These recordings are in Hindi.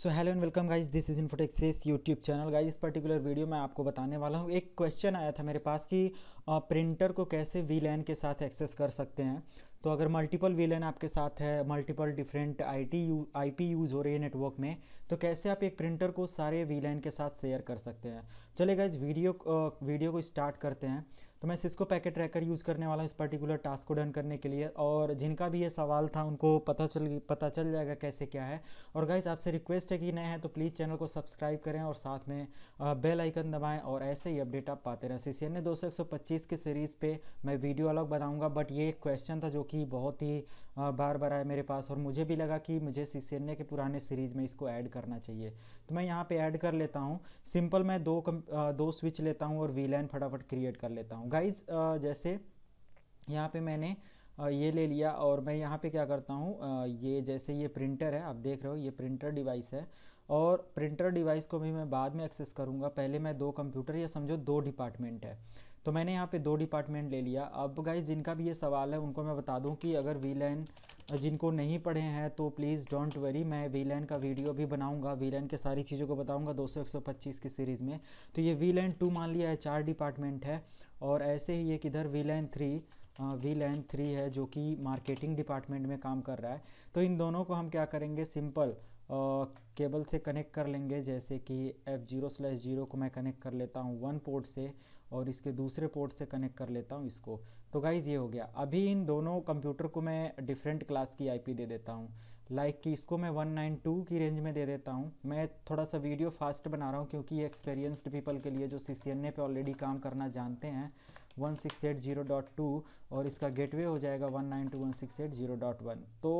so hello and welcome guys this is Infotexes YouTube channel guys इस पर्टिकुलर वीडियो में आपको बताने वाला हूँ एक क्वेश्चन आया था मेरे पास कि प्रिंटर को कैसे वी लैन के साथ एक्सेस कर सकते हैं तो अगर मल्टीपल वी लैन आपके साथ है multiple different I T U I P use हो रही है नेटवर्क में तो कैसे आप एक प्रिंटर को सारे वी लैन के साथ शेयर कर सकते हैं चले गए वीडियो वीडियो को स्टार्ट करते हैं तो मैं सिस्को पैकेट ट्रैकर यूज़ करने वाला हूँ इस पर्टिकुलर टास्क को डन करने के लिए और जिनका भी ये सवाल था उनको पता चल पता चल जाएगा कैसे क्या है और गाइज आपसे रिक्वेस्ट है कि नए हैं तो प्लीज़ चैनल को सब्सक्राइब करें और साथ में बेल आइकन दबाएं और ऐसे ही अपडेट आप पाते रहें सी सी एन ने दो सौ एक सौ पच्चीस की सीरीज़ पर मैं वीडियो अलग बनाऊँगा बट ये एक क्वेश्चन था जो कि बहुत ही बार बार आया मेरे पास और मुझे भी लगा कि मुझे सीसीएनए के पुराने सीरीज में इसको ऐड करना चाहिए तो मैं यहाँ पे ऐड कर लेता हूँ सिंपल मैं दो कम, दो स्विच लेता हूँ और वी लैन फटाफट क्रिएट कर लेता हूँ गाइज जैसे यहाँ पे मैंने ये ले लिया और मैं यहाँ पे क्या करता हूँ ये जैसे ये प्रिंटर है आप देख रहे हो ये प्रिंटर डिवाइस है और प्रिंटर डिवाइस को भी मैं बाद में एक्सेस करूँगा पहले मैं दो कंप्यूटर या समझो दो डिपार्टमेंट है तो मैंने यहाँ पे दो डिपार्टमेंट ले लिया अब गाइज जिनका भी ये सवाल है उनको मैं बता दूँ कि अगर वी लैन जिनको नहीं पढ़े हैं तो प्लीज़ डोंट वरी मैं वी लैन का वीडियो भी बनाऊंगा वी लैन के सारी चीज़ों को बताऊंगा 200 125 की सीरीज़ में तो ये वी लाइन टू मान लिया है चार डिपार्टमेंट है और ऐसे ही एक इधर VLAN three VLAN three है जो कि मार्केटिंग डिपार्टमेंट में काम कर रहा है तो इन दोनों को हम क्या करेंगे सिंपल केबल से कनेक्ट कर लेंगे जैसे कि एफ़ ज़ीरो स्लैश ज़ीरो को मैं कनेक्ट कर लेता हूँ वन पोर्ट से और इसके दूसरे पोर्ट से कनेक्ट कर लेता हूँ इसको तो गाइज़ ये हो गया अभी इन दोनों कंप्यूटर को मैं डिफरेंट क्लास की आईपी दे देता हूँ लाइक कि इसको मैं 192 की रेंज में दे देता हूँ मैं थोड़ा सा वीडियो फास्ट बना रहा हूँ क्योंकि एक्सपीरियंसड एक्सपीरियंस्ड पीपल के लिए जो सी सी एन ए पर ऑलरेडी काम करना जानते हैं टू और इसका गेटवे हो जाएगा वन तो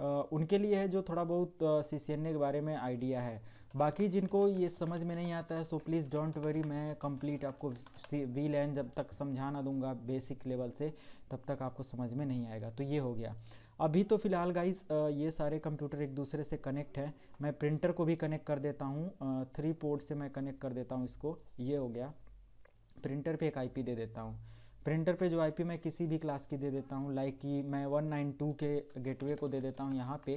उनके लिए है जो थोड़ा बहुत सी के बारे में आइडिया है बाकी जिनको ये समझ में नहीं आता है सो प्लीज़ डोंट वरी मैं कंप्लीट आपको वी लैन जब तक समझाना दूंगा बेसिक लेवल से तब तक आपको समझ में नहीं आएगा तो ये हो गया अभी तो फ़िलहाल गाइस ये सारे कंप्यूटर एक दूसरे से कनेक्ट है मैं प्रिंटर को भी कनेक्ट कर देता हूँ थ्री पोर्ट से मैं कनेक्ट कर देता हूँ इसको ये हो गया प्रिंटर पर एक आई दे देता हूँ प्रिंटर पे जो आईपी मैं किसी भी क्लास की दे देता हूँ लाइक कि मैं 192 के गेटवे को दे देता हूँ यहाँ पे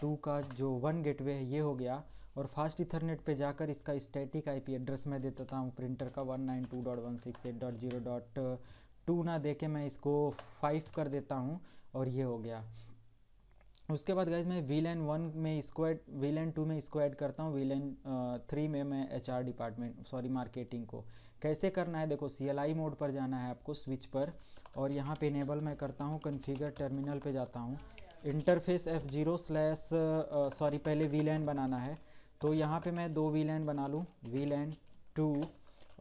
टू का जो वन गेटवे है ये हो गया और फास्ट इथरनेट पे जाकर इसका स्टैटिक आईपी एड्रेस मैं दे देता हूँ प्रिंटर का 192.168.0.2 ना दे के मैं इसको फाइव कर देता हूँ और ये हो गया उसके बाद गाइज मैं वी लैन वन में इसको एड वी लैन टू में इसको ऐड करता हूँ वी थ्री में मैं H R department sorry marketing को कैसे करना है देखो सी एल आई मोड पर जाना है आपको स्विच पर और यहाँ पे इनेबल मैं करता हूँ कन्फिगर टर्मिनल पे जाता हूँ interface F zero slash sorry पहले वी लैन बनाना है तो यहाँ पे मैं दो वी लैन बना लूँ वी लैन टू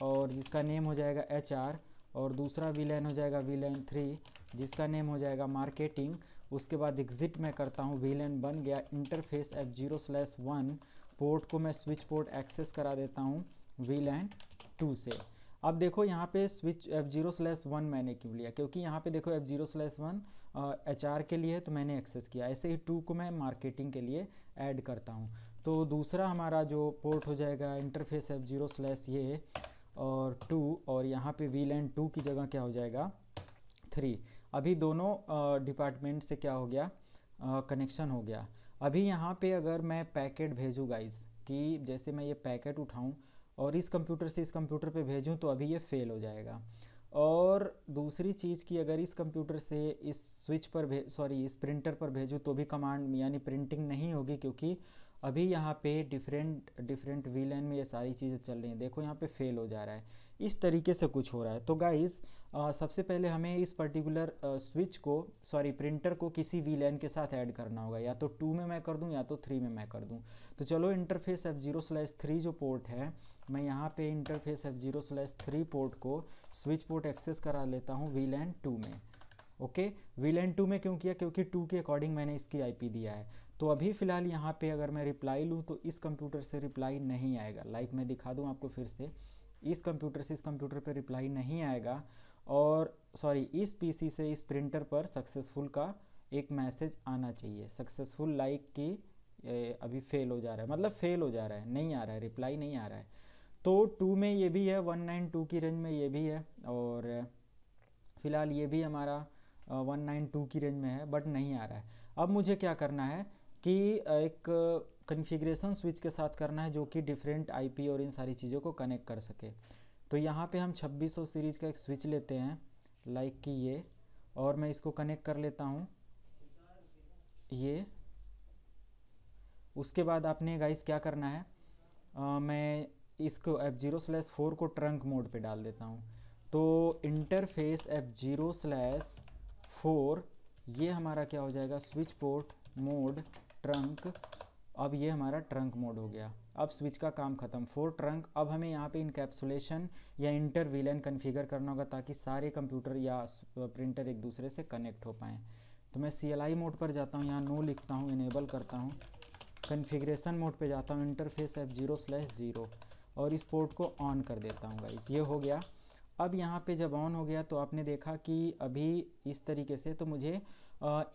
और जिसका नेम हो जाएगा एच आर और दूसरा वी लैन हो जाएगा वी लैन थ्री जिसका नेम हो जाएगा मार्केटिंग उसके बाद एग्जिट मैं करता हूँ लैन बन गया interface F zero slash one port को मैं स्विच पोर्ट एक्सेस करा देता हूँ वीलेन टू से अब देखो यहाँ पे switch F zero slash one मैंने क्यों लिया क्योंकि यहाँ पे देखो F zero slash one H R के लिए है तो मैंने एक्सेस किया ऐसे ही टू को मैं मार्केटिंग के लिए ऐड करता हूँ तो दूसरा हमारा जो पोर्ट हो जाएगा इंटरफेस एफ जीरो स्लैस ये और टू और यहाँ पे वी लैंड टू की जगह क्या हो जाएगा थ्री अभी दोनों डिपार्टमेंट से क्या हो गया कनेक्शन हो गया अभी यहाँ पे अगर मैं पैकेट भेजूँ गाइस कि जैसे मैं ये पैकेट उठाऊँ और इस कंप्यूटर से इस कंप्यूटर पे भेजूँ तो अभी ये फेल हो जाएगा और दूसरी चीज़ की अगर इस कंप्यूटर से इस स्विच पर सॉरी इस प्रिंटर पर भेजूँ तो भी कमांड यानी प्रिंटिंग नहीं होगी क्योंकि अभी यहाँ पे डिफरेंट डिफरेंट वी लाइन में ये सारी चीज़ें चल रही हैं देखो यहाँ पे फेल हो जा रहा है इस तरीके से कुछ हो रहा है तो गाइज़ सबसे पहले हमें इस पर्टिकुलर स्विच को सॉरी प्रिंटर को किसी वी लाइन के साथ ऐड करना होगा या तो टू में मैं कर दूँ या तो थ्री में मैं कर दूँ तो चलो interface F zero slash three जो पोर्ट है मैं यहाँ पे interface F zero slash three port को स्विच पोर्ट एक्सेस करा लेता हूँ वी लाइन टू में ओके वी लाइन टू में क्यों किया क्योंकि टू के अकॉर्डिंग मैंने इसकी आईपी दिया है तो अभी फ़िलहाल यहाँ पे अगर मैं रिप्लाई लूँ तो इस कंप्यूटर से रिप्लाई नहीं आएगा लाइक मैं दिखा दूँ आपको फिर से इस कंप्यूटर से इस कंप्यूटर पर रिप्लाई नहीं आएगा और सॉरी इस पी से इस प्रिंटर पर सक्सेसफुल का एक मैसेज आना चाहिए सक्सेसफुल लाइक की अभी फेल हो जा रहा है मतलब फेल हो जा रहा है नहीं आ रहा है रिप्लाई नहीं आ रहा है तो टू में ये भी है वन नाइन टू की रेंज में ये भी है और फ़िलहाल ये भी हमारा वन नाइन टू की रेंज में है बट नहीं आ रहा है अब मुझे क्या करना है कि एक कन्फिग्रेशन स्विच के साथ करना है जो कि डिफरेंट आईपी और इन सारी चीज़ों को कनेक्ट कर सके तो यहाँ पे हम 2600 सीरीज़ का एक स्विच लेते हैं लाइक कि ये और मैं इसको कनेक्ट कर लेता हूँ ये उसके बाद आपने गाइस क्या करना है आ, मैं इसको एफ जीरो स्लैस फोर को ट्रंक मोड पे डाल देता हूँ तो interface F zero slash four ये हमारा क्या हो जाएगा स्विच पोर्ट मोड ट्रंक अब ये हमारा ट्रंक मोड हो गया अब स्विच का काम खत्म फोर ट्रंक अब हमें यहाँ पे इनकेप्सुलेशन या इंटर वीलन कन्फिगर करना होगा ताकि सारे कंप्यूटर या प्रिंटर एक दूसरे से कनेक्ट हो पाएँ तो मैं सी एल आई मोड पर जाता हूँ यहाँ नो लिखता हूँ इनेबल करता हूँ कन्फिग्रेशन मोड पर जाता हूँ इंटरफेस एफ जीरो ज़ीरो और इस पोर्ट को ऑन कर देता हूँ गाइस ये हो गया अब यहाँ पे जब ऑन हो गया तो आपने देखा कि अभी इस तरीके से तो मुझे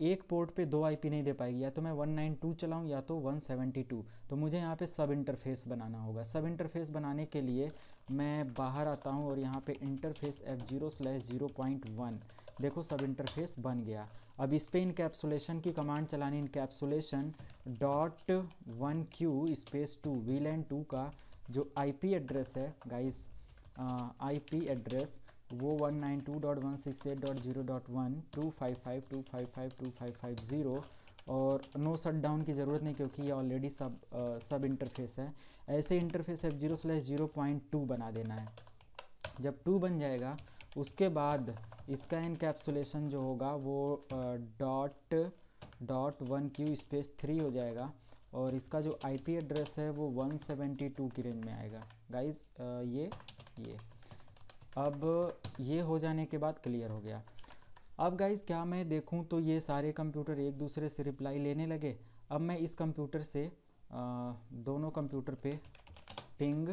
एक पोर्ट पे दो आईपी नहीं दे पाएगी या तो मैं 192 चलाऊँ या तो 172 तो मुझे यहाँ पे सब इंटरफेस बनाना होगा सब इंटरफेस बनाने के लिए मैं बाहर आता हूँ और यहाँ पे interface F zero slash zero point one देखो सब इंटरफेस बन गया अब इस पर इनकेप्सुलेशन की कमांड चलानी encapsulation dot one Q space two VLAN two का जो आई एड्रेस है गाइस आईपी एड्रेस वो one nine two dot one six eight dot zero dot one two five five two five five two five five ज़ीरो और नो शट डाउन की ज़रूरत नहीं क्योंकि ये ऑलरेडी सब uh, सब इंटरफेस है ऐसे interface F zero slash zero point two बना देना है जब टू बन जाएगा उसके बाद इसका इनकेप्सुलेशन जो होगा वो dot dot one Q space three हो जाएगा और इसका जो आईपी एड्रेस है वो 172 की रेंज में आएगा गाइज uh, ये ये अब ये हो जाने के बाद क्लियर हो गया अब गाइज क्या मैं देखूँ तो ये सारे कंप्यूटर एक दूसरे से रिप्लाई लेने लगे अब मैं इस कंप्यूटर से आ, दोनों कंप्यूटर पे ping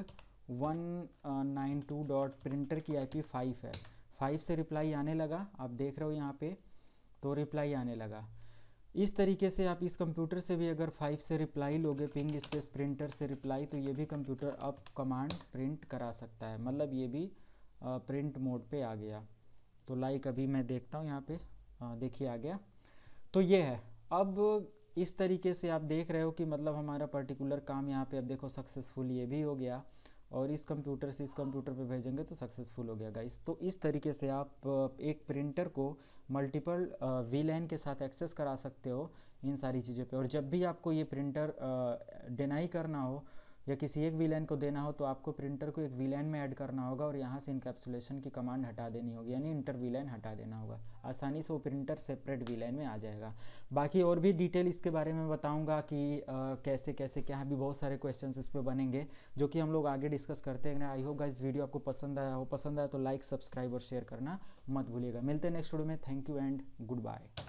one nine two dot printer की आई पी फाइव है फाइव से रिप्लाई आने लगा आप देख रहे हो यहाँ पे तो रिप्लाई आने लगा इस तरीके से आप इस कंप्यूटर से भी अगर फाइव से रिप्लाई लोगे पिंग स्पेस प्रिंटर से रिप्लाई तो ये भी कंप्यूटर अब कमांड प्रिंट करा सकता है मतलब ये भी आ, प्रिंट मोड पे आ गया तो लाइक अभी मैं देखता हूँ यहाँ पे देखिए आ गया तो ये है अब इस तरीके से आप देख रहे हो कि मतलब हमारा पर्टिकुलर काम यहाँ पे अब देखो सक्सेसफुल ये भी हो गया और इस कंप्यूटर से इस कंप्यूटर पे भेजेंगे तो सक्सेसफुल हो गया गाइस तो इस तरीके से आप एक प्रिंटर को मल्टीपल वी लाइन के साथ एक्सेस करा सकते हो इन सारी चीज़ों पे और जब भी आपको ये प्रिंटर डिनाई करना हो या किसी एक वी लाइन को देना हो तो आपको प्रिंटर को एक वी लाइन में ऐड करना होगा और यहाँ से इनकेप्सुलेशन की कमांड हटा देनी होगी यानी इंटर वी लाइन हटा देना होगा आसानी से वो प्रिंटर सेपरेट वी लाइन में आ जाएगा बाकी और भी डिटेल इसके बारे में बताऊँगा कि आ, कैसे कैसे क्या भी बहुत सारे क्वेश्चन इस पर बनेंगे जो कि हम लोग आगे डिस्कस करते हैं आई होप इस वीडियो आपको पसंद आया हो पसंद आया तो लाइक सब्सक्राइब और शेयर करना मत भूलिएगा मिलते हैं नेक्स्ट वीडियो में thank you and good bye